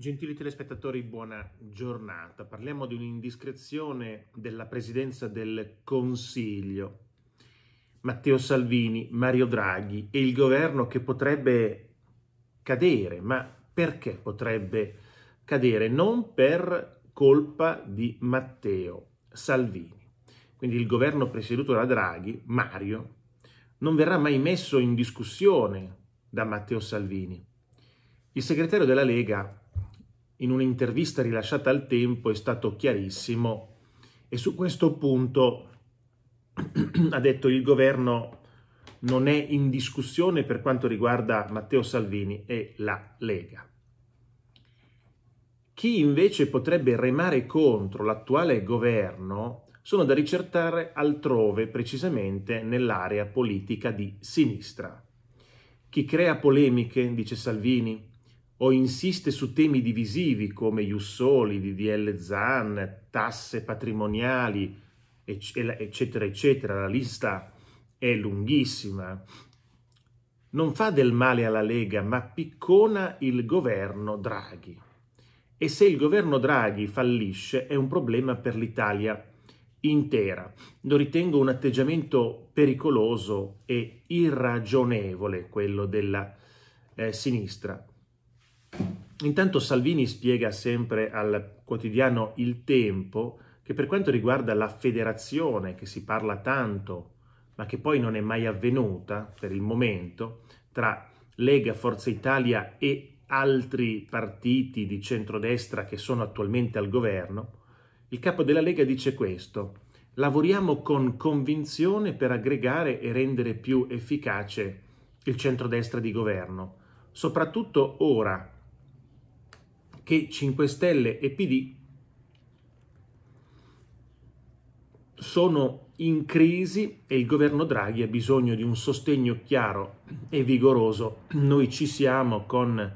Gentili telespettatori, buona giornata. Parliamo di un'indiscrezione della presidenza del Consiglio. Matteo Salvini, Mario Draghi e il governo che potrebbe cadere, ma perché potrebbe cadere? Non per colpa di Matteo Salvini. Quindi il governo presieduto da Draghi, Mario, non verrà mai messo in discussione da Matteo Salvini. Il segretario della Lega in un'intervista rilasciata al tempo è stato chiarissimo e su questo punto ha detto il governo non è in discussione per quanto riguarda Matteo Salvini e la Lega. Chi invece potrebbe remare contro l'attuale governo sono da ricercare altrove, precisamente nell'area politica di sinistra. Chi crea polemiche, dice Salvini, o insiste su temi divisivi come Jussoli, DDL Zan, tasse patrimoniali, eccetera, eccetera, la lista è lunghissima, non fa del male alla Lega, ma piccona il governo Draghi. E se il governo Draghi fallisce è un problema per l'Italia intera. Lo ritengo un atteggiamento pericoloso e irragionevole quello della eh, sinistra. Intanto Salvini spiega sempre al quotidiano Il Tempo che per quanto riguarda la federazione, che si parla tanto, ma che poi non è mai avvenuta per il momento, tra Lega, Forza Italia e altri partiti di centrodestra che sono attualmente al governo, il capo della Lega dice questo, lavoriamo con convinzione per aggregare e rendere più efficace il centrodestra di governo, soprattutto ora che 5 Stelle e PD sono in crisi e il governo Draghi ha bisogno di un sostegno chiaro e vigoroso. Noi ci siamo con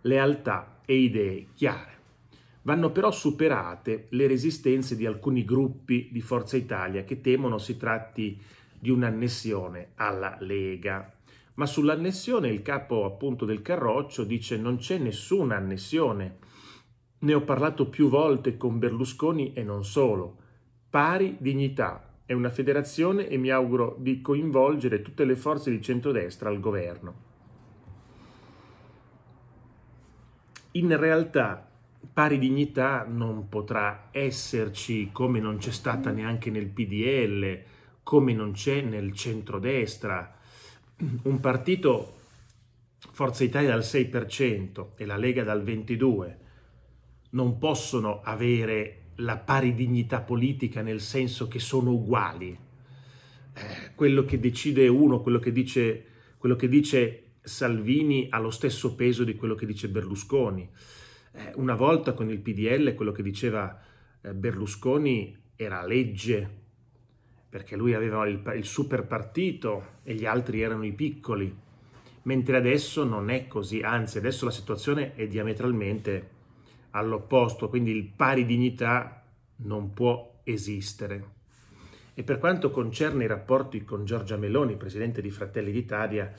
lealtà e idee chiare. Vanno però superate le resistenze di alcuni gruppi di Forza Italia che temono si tratti di un'annessione alla Lega. Ma sull'annessione il capo appunto del Carroccio dice non c'è nessuna annessione ne ho parlato più volte con Berlusconi e non solo. Pari dignità è una federazione e mi auguro di coinvolgere tutte le forze di centrodestra al governo. In realtà pari dignità non potrà esserci come non c'è stata neanche nel PDL, come non c'è nel centrodestra. Un partito Forza Italia dal 6% e la Lega dal 22%, non possono avere la pari dignità politica nel senso che sono uguali. Eh, quello che decide uno, quello che dice, quello che dice Salvini ha lo stesso peso di quello che dice Berlusconi. Eh, una volta con il PDL quello che diceva eh, Berlusconi era legge, perché lui aveva il, il super partito e gli altri erano i piccoli, mentre adesso non è così, anzi adesso la situazione è diametralmente all'opposto, quindi il pari dignità non può esistere. E per quanto concerne i rapporti con Giorgia Meloni, presidente di Fratelli d'Italia,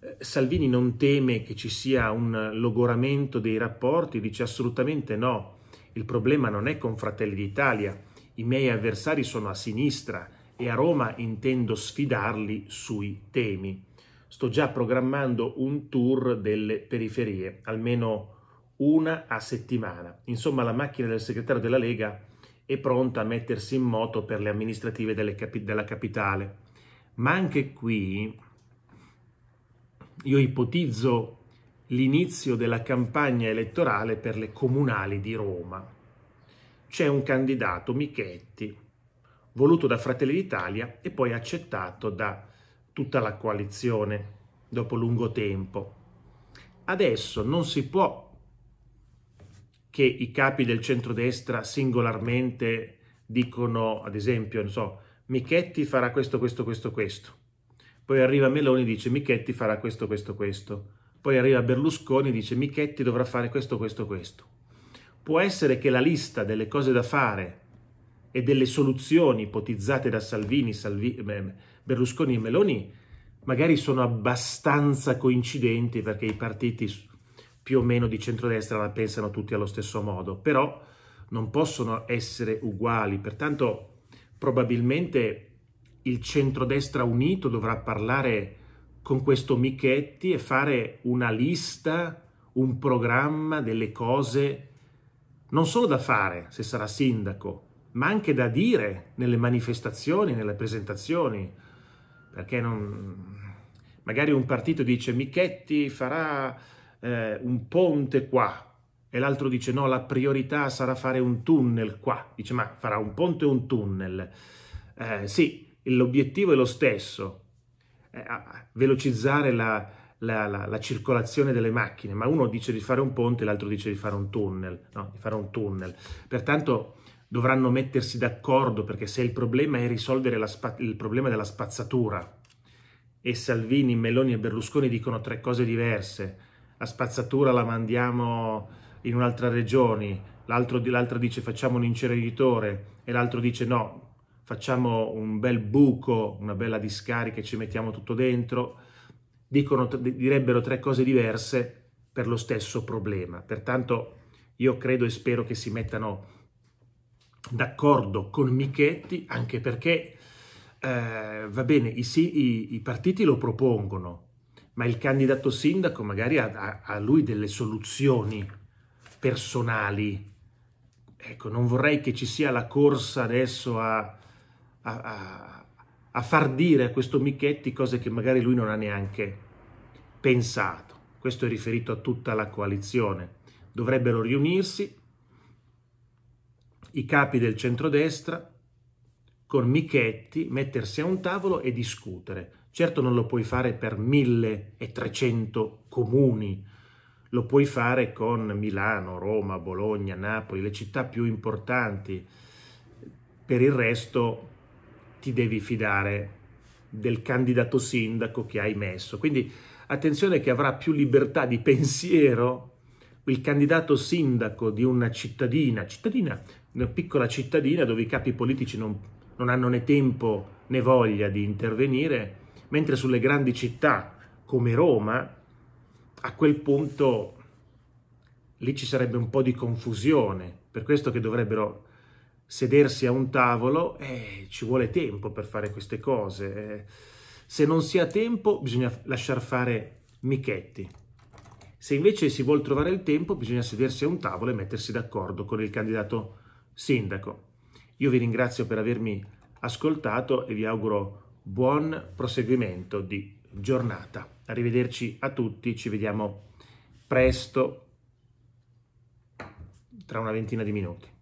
eh, Salvini non teme che ci sia un logoramento dei rapporti, dice assolutamente no. Il problema non è con Fratelli d'Italia, i miei avversari sono a sinistra e a Roma intendo sfidarli sui temi. Sto già programmando un tour delle periferie, almeno una a settimana. Insomma, la macchina del segretario della Lega è pronta a mettersi in moto per le amministrative capi- della capitale. Ma anche qui io ipotizzo l'inizio della campagna elettorale per le comunali di Roma. C'è un candidato, Michetti, voluto da Fratelli d'Italia e poi accettato da tutta la coalizione dopo lungo tempo. Adesso non si può che i capi del centrodestra singolarmente dicono, ad esempio, non so, Michetti farà questo, questo, questo, questo. Poi arriva Meloni e dice Michetti farà questo, questo, questo. Poi arriva Berlusconi e dice Michetti dovrà fare questo, questo, questo. Può essere che la lista delle cose da fare e delle soluzioni ipotizzate da Salvini, Salvi, eh, Berlusconi e Meloni magari sono abbastanza coincidenti perché i partiti più o meno di centrodestra la pensano tutti allo stesso modo, però non possono essere uguali, pertanto probabilmente il centrodestra unito dovrà parlare con questo Michetti e fare una lista, un programma delle cose non solo da fare se sarà sindaco, ma anche da dire nelle manifestazioni, nelle presentazioni, perché non... magari un partito dice Michetti farà eh, un ponte qua, e l'altro dice no, la priorità sarà fare un tunnel qua. Dice ma farà un ponte o un tunnel? Eh, sì, l'obiettivo è lo stesso, eh, velocizzare la, la, la, la, circolazione delle macchine, ma uno dice di fare un ponte e l'altro dice di fare un tunnel, no, di fare un tunnel. Pertanto dovranno mettersi d'accordo perché se il problema è risolvere il problema della spazzatura e Salvini, Meloni e Berlusconi dicono tre cose diverse, la spazzatura la mandiamo in un'altra regione, l'altro, l'altra dice facciamo un inceneritore e l'altro dice no, facciamo un bel buco, una bella discarica e ci mettiamo tutto dentro, Dicono, direbbero tre cose diverse per lo stesso problema. Pertanto io credo e spero che si mettano d'accordo con Michetti, anche perché, eh, va bene, i, i, i partiti lo propongono, ma il candidato sindaco magari ha, ha lui delle soluzioni personali. Ecco, non vorrei che ci sia la corsa adesso a, a, a, a far dire a questo Michetti cose che magari lui non ha neanche pensato. Questo è riferito a tutta la coalizione. Dovrebbero riunirsi i capi del centrodestra con Michetti, mettersi a un tavolo e discutere. Certo non lo puoi fare per 1300 comuni, lo puoi fare con Milano, Roma, Bologna, Napoli, le città più importanti. Per il resto ti devi fidare del candidato sindaco che hai messo. Quindi attenzione che avrà più libertà di pensiero il candidato sindaco di una cittadina, cittadina una piccola cittadina dove i capi politici non, non hanno né tempo né voglia di intervenire, mentre sulle grandi città come Roma, a quel punto lì ci sarebbe un po' di confusione, per questo che dovrebbero sedersi a un tavolo eh, ci vuole tempo per fare queste cose. Eh, se non si ha tempo bisogna lasciar fare Michetti. Se invece si vuole trovare il tempo bisogna sedersi a un tavolo e mettersi d'accordo con il candidato sindaco. Io vi ringrazio per avermi ascoltato e vi auguro buon proseguimento di giornata. Arrivederci a tutti, ci vediamo presto tra una ventina di minuti.